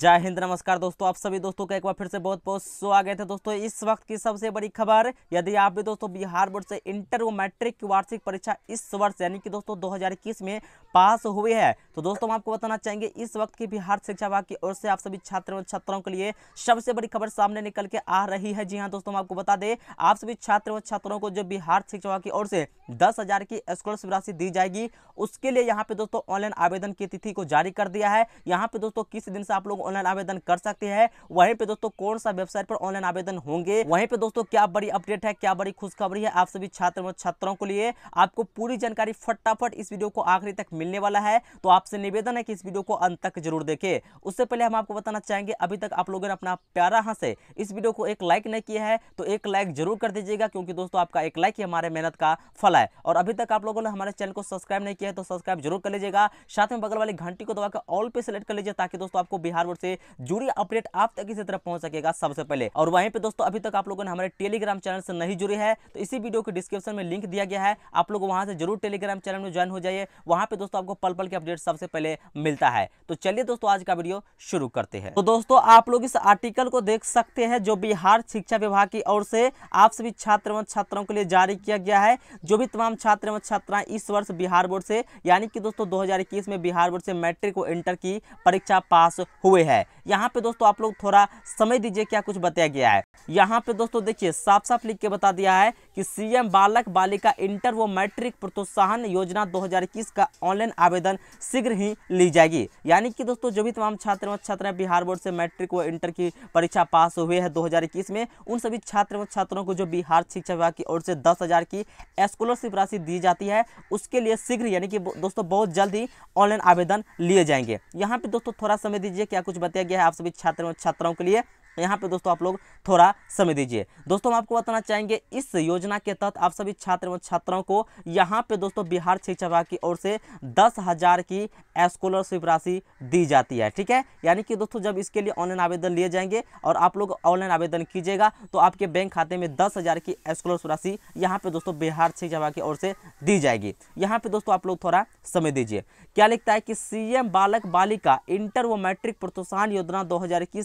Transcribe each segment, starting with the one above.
जय हिंद नमस्कार दोस्तों आप सभी दोस्तों का एक बार फिर से बहुत बहुत स्वागत है दोस्तों इस वक्त की सबसे बड़ी खबर यदि आप भी दोस्तों बिहार बोर्ड से इंटर व मैट्रिक की वार्षिक परीक्षा इस वर्ष यानी कि दोस्तों 2021 में पास हुई है तो दोस्तों हम आपको बताना चाहेंगे इस वक्त की बिहार शिक्षा विभाग की ओर से आप सभी छात्र एवं छात्राओं के लिए सबसे बड़ी खबर सामने निकल के आ रही है जी हाँ दोस्तों हम आपको बता दें आप सभी छात्र एवं छात्राओं को जो बिहार शिक्षा विभाग की ओर से दस की स्कॉलरशिप राशि दी जाएगी उसके लिए यहाँ पे दोस्तों ऑनलाइन आवेदन की तिथि को जारी कर दिया है यहाँ पे दोस्तों किस दिन से आप लोग ऑनलाइन आवेदन कर सकते हैं वहीं पे दोस्तों कौन सा वेबसाइट पर ऑनलाइन आवेदन होंगे वहीं पे दोस्तों क्या बड़ी अपडेट है क्या बड़ी खुशखबरी है आप सभी छात्र और छात्राओं के लिए आपको पूरी जानकारी फटाफट इस वीडियो को आखिरी तक मिलने वाला है तो आपसे निवेदन है कि इस वीडियो को अंत तक जरूर देखे उससे पहले हम आपको बताना चाहेंगे अभी तक आप लोगों ने अपना प्यारा हाथ से इस वीडियो को एक लाइक नहीं किया है तो एक लाइक जरूर कर दीजिएगा क्योंकि दोस्तों आपका एक लाइक ही हमारे मेहनत का फल है और अभी तक आप लोगों ने हमारे चैनल को सब्सक्राइब नहीं किया है तो सब्सक्राइब जरूर कर लीजिएगा साथ में बगल वाली घंटी को दबाकर ऑल पे सेलेक्ट कर लीजिए ताकि दोस्तों आपको बिहार बोर्ड से जुड़ी अपडेट आप तक इसी तरह पहुंच सकेगा सबसे पहले और वहीं पे दोस्तों अभी तक आप लोगों ने हमारे टेलीग्राम चैनल से नहीं जुड़े हैं तो इसी वीडियो के डिस्क्रिप्शन में लिंक दिया गया है आप लोग वहां से जरूर टेलीग्राम चैनल में ज्वाइन हो जाइए वहां पर दोस्तों आपको पल पल के अपडेट सबसे पहले मिलता है तो चलिए दोस्तों आज का वीडियो शुरू करते हैं तो दोस्तों आप लोग इस आर्टिकल को देख सकते हैं जो बिहार शिक्षा विभाग की ओर से आप सभी छात्र एवं छात्राओं के लिए जारी किया गया है जो भी तमाम छात्र एवं छात्राएं इस वर्ष बिहार बोर्ड से यानी कि दोस्तों 2021 में बिहार बोर्ड से मैट्रिक और इंटर की परीक्षा पास हुए हैं है यहाँ पे दोस्तों आप लोग थोड़ा समय दीजिए क्या कुछ बताया गया है यहाँ पे दोस्तों देखिए साफ साफ लिख के बता दिया है कि सीएम बालक बालिका इंटर व मैट्रिक प्रोत्साहन योजना 2021 का ऑनलाइन आवेदन शीघ्र ही ली जाएगी यानी कि दोस्तों जो भी तमाम छात्र व छात्राएं बिहार बोर्ड से मैट्रिक व इंटर की परीक्षा पास हुए हैं दो में उन सभी छात्र व छात्रों को जो बिहार शिक्षा विभाग की ओर से दस की स्कॉलरशिप राशि दी जाती है उसके लिए शीघ्र यानी कि दोस्तों बहुत जल्द ही ऑनलाइन आवेदन लिए जाएंगे यहाँ पे दोस्तों थोड़ा समय दीजिए क्या कुछ बताया गया है आप सभी छात्रों छात्राओं के लिए यहाँ पे दोस्तों आप लोग थोड़ा समय दीजिए दोस्तों हम आपको बताना चाहेंगे इस योजना के तहत आप सभी छात्र एवं छात्राओं को यहाँ पे दोस्तों बिहार शिक्षा विभाग की ओर से दस हज़ार की स्कॉलरशिप राशि दी जाती है ठीक है यानी कि दोस्तों जब इसके लिए ऑनलाइन आवेदन लिए जाएंगे और आप लोग ऑनलाइन आवेदन कीजिएगा तो आपके बैंक खाते में दस हज़ार की स्कॉलरशिप राशि यहाँ पे दोस्तों बिहार शिक्षा विभाग की ओर से दी जाएगी यहाँ पे दोस्तों आप लोग थोड़ा समय दीजिए क्या लिखता है कि सीएम बालक बालिका इंटर व मैट्रिक प्रोत्साहन योजना दो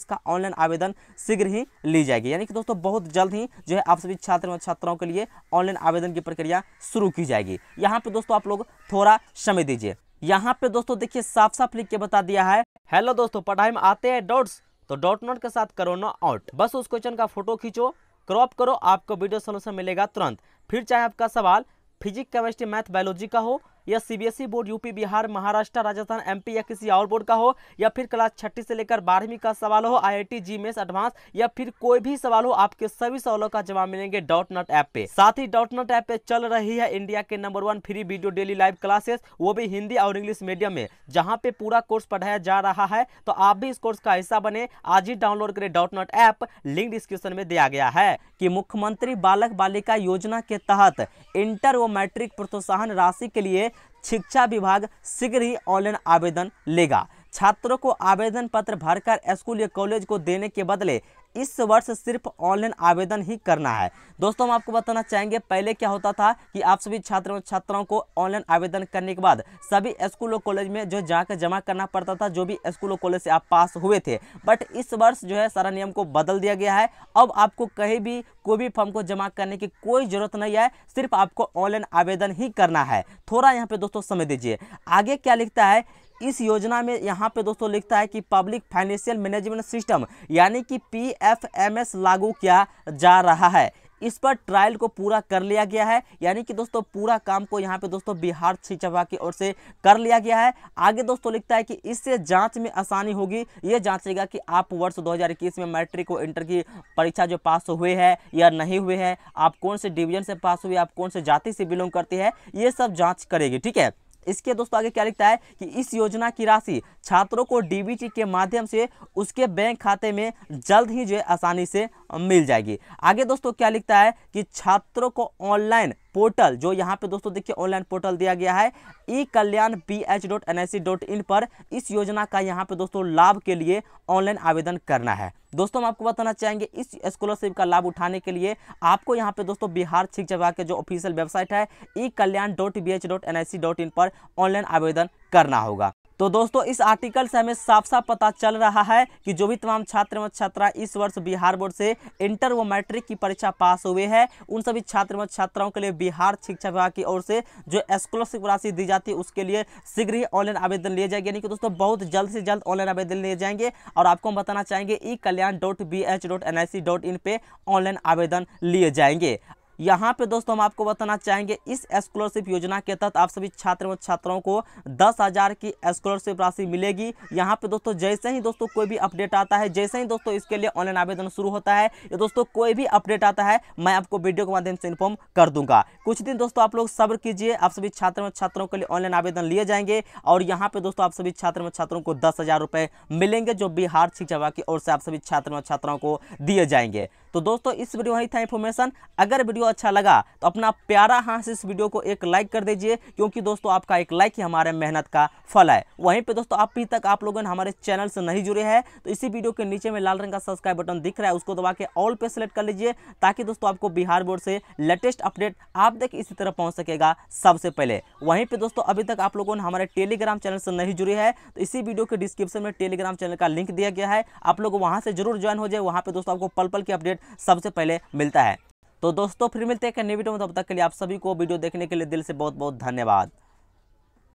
का ऑनलाइन आवेदन शीघ्र ही ली जाएगी यानी कि दोस्तों बहुत जल्द ही जो है आप सभी छात्र और छात्राओं के लिए ऑनलाइन आवेदन की प्रक्रिया शुरू की जाएगी यहाँ पे दोस्तों आप लोग थोड़ा समय दीजिए यहाँ पे दोस्तों देखिए साफ साफ लिख के बता दिया है हेलो दोस्तों पढ़ाई में आते हैं डॉट्स तो डॉट नोट के साथ करो नो आउट बस उस क्वेश्चन का फोटो खींचो क्रॉप करो आपको वीडियो सोल्यूशन मिलेगा तुरंत फिर चाहे आपका सवाल फिजिक्स केमिस्ट्री मैथ बायोलॉजी का हो या CBSE e board UP Bihar Maharashtra Rajasthan MP या किसी और बोर्ड का हो या फिर क्लास छठी से लेकर बारहवीं का सवाल हो आई आई एडवांस या फिर कोई भी सवाल हो आपके सभी सवालों का जवाब मिलेंगे डॉट नट ऐप पे साथ ही डॉट नट ऐप पे चल रही है इंडिया के number one free video daily live classes वो भी हिंदी और इंग्लिश मीडियम में जहाँ पे पूरा कोर्स पढ़ाया जा रहा है तो आप भी इस कोर्स का हिस्सा बने आज ही डाउनलोड करें Doubtnut app link description में दिया गया है कि मुख्यमंत्री बालक बालिका योजना के तहत इंटर व मैट्रिक प्रोत्साहन राशि के लिए शिक्षा विभाग शीघ्र ही ऑनलाइन आवेदन लेगा छात्रों को आवेदन पत्र भरकर स्कूल या कॉलेज को देने के बदले इस वर्ष सिर्फ ऑनलाइन आवेदन ही करना है दोस्तों हम आपको बताना चाहेंगे पहले क्या होता था कि आप सभी छात्रों छात्राओं को ऑनलाइन आवेदन करने के बाद सभी स्कूल और कॉलेज में जो जाकर जमा करना पड़ता था जो भी स्कूल और कॉलेज से आप पास हुए थे बट इस वर्ष जो है सारा नियम को बदल दिया गया है अब आपको कहीं भी कोई भी फॉर्म को जमा करने की कोई ज़रूरत नहीं है सिर्फ आपको ऑनलाइन आवेदन ही करना है थोड़ा यहाँ पर दोस्तों समझ दीजिए आगे क्या लिखता है इस योजना में यहाँ पे दोस्तों लिखता है कि पब्लिक फाइनेंशियल मैनेजमेंट सिस्टम यानी कि पीएफएमएस लागू किया जा रहा है इस पर ट्रायल को पूरा कर लिया गया है यानी कि दोस्तों पूरा काम को यहाँ पे दोस्तों बिहार शिक्षा विभाग की ओर से कर लिया गया है आगे दोस्तों लिखता है कि इससे जांच में आसानी होगी ये जांचेगा कि आप वर्ष 2021 में मैट्रिक और इंटर की परीक्षा जो पास हुए हैं या नहीं हुए हैं आप कौन से डिवीजन से पास हुए आप कौन से जाति से बिलोंग करते हैं ये सब जाँच करेगी ठीक है इसके दोस्तों आगे क्या लिखता है कि इस योजना की राशि छात्रों को डीबीटी के माध्यम से उसके बैंक खाते में जल्द ही जो है आसानी से मिल जाएगी आगे दोस्तों क्या लिखता है कि छात्रों को ऑनलाइन पोर्टल जो यहाँ पे दोस्तों देखिए ऑनलाइन पोर्टल दिया गया है e Kalyan B H dot N I C dot in पर इस योजना का यहाँ पे दोस्तों लाभ के लिए ऑनलाइन आवेदन करना है दोस्तों हम आपको बताना चाहेंगे इस स्कॉलरशिप का लाभ उठाने के लिए आपको यहाँ पे दोस्तों बिहार शिक्षा विभाग के जो ऑफिशियल वेबसाइट है e Kalyan dot B H dot N I C dot in पर ऑनलाइन आवेदन करना होगा तो दोस्तों इस आर्टिकल से हमें साफ साफ पता चल रहा है कि जो भी तमाम छात्र एवं छात्रा इस वर्ष बिहार बोर्ड से इंटर व मैट्रिक की परीक्षा पास हुए हैं उन सभी छात्र एवं छात्राओं के लिए बिहार शिक्षा विभाग की ओर से जो स्कॉलरशिप राशि दी जाती है उसके लिए शीघ्र ही ऑनलाइन आवेदन लिए जाएंगे यानी कि दोस्तों बहुत जल्द से जल्द ऑनलाइन आवेदन लिए जाएंगे और आपको हम बताना चाहेंगे e Kalyan dot B H dot N I C dot in पर ऑनलाइन आवेदन लिए जाएंगे यहाँ पे दोस्तों हम आपको बताना चाहेंगे इस स्कॉलरशिप योजना के तहत आप सभी छात्र एवं छात्राओं को दस हज़ार की स्कॉलरशिप राशि मिलेगी यहाँ पे दोस्तों जैसे ही दोस्तों कोई भी अपडेट आता है जैसे ही दोस्तों इसके लिए ऑनलाइन आवेदन शुरू होता है या दोस्तों कोई भी अपडेट आता है मैं आपको वीडियो के माध्यम से इन्फॉर्म कर दूंगा कुछ दिन दोस्तों आप लोग सब्र कीजिए आप सभी छात्र एवं छात्रों के लिए ऑनलाइन आवेदन लिए जाएंगे और यहाँ पे दोस्तों आप सभी छात्र एवं छात्रों को दस हज़ार मिलेंगे जो बिहार शिक्षा विभाग की ओर से आप सभी छात्र एवं छात्राओं को दिए जाएंगे तो दोस्तों इस वीडियो में था इन्फॉर्मेशन अगर वीडियो वीडियो अच्छा लगा तो अपना प्यारा हाथ से इस वीडियो को एक लाइक कर दीजिए क्योंकि दोस्तों आपका एक लाइक ही हमारे मेहनत का फल है वहीं पर दोस्तों अभी तक आप लोगों ने हमारे चैनल से नहीं जुड़े हैं तो इसी वीडियो के नीचे में लाल रंग का सब्सक्राइब बटन दिख रहा है उसको दबा के ऑल पे सेलेक्ट कर लीजिए ताकि दोस्तों आपको बिहार बोर्ड से लेटेस्ट अपडेट आप तक इसी तरह पहुंच सकेगा सबसे पहले वहीं पर दोस्तों अभी तक आप लोगों ने हमारे टेलीग्राम चैनल से नहीं जुड़े हैं तो इसी वीडियो के डिस्क्रिप्शन में टेलीग्राम चैनल का लिंक दिया गया है आप लोग वहाँ से जरूर ज्वाइन हो जाए वहाँ पर दोस्तों आपको पल पल की अपडेट सबसे पहले मिलता है तो दोस्तों फिर मिलते हैं नई वीडियो में तब तक के लिए आप सभी को वीडियो देखने के लिए दिल से बहुत बहुत धन्यवाद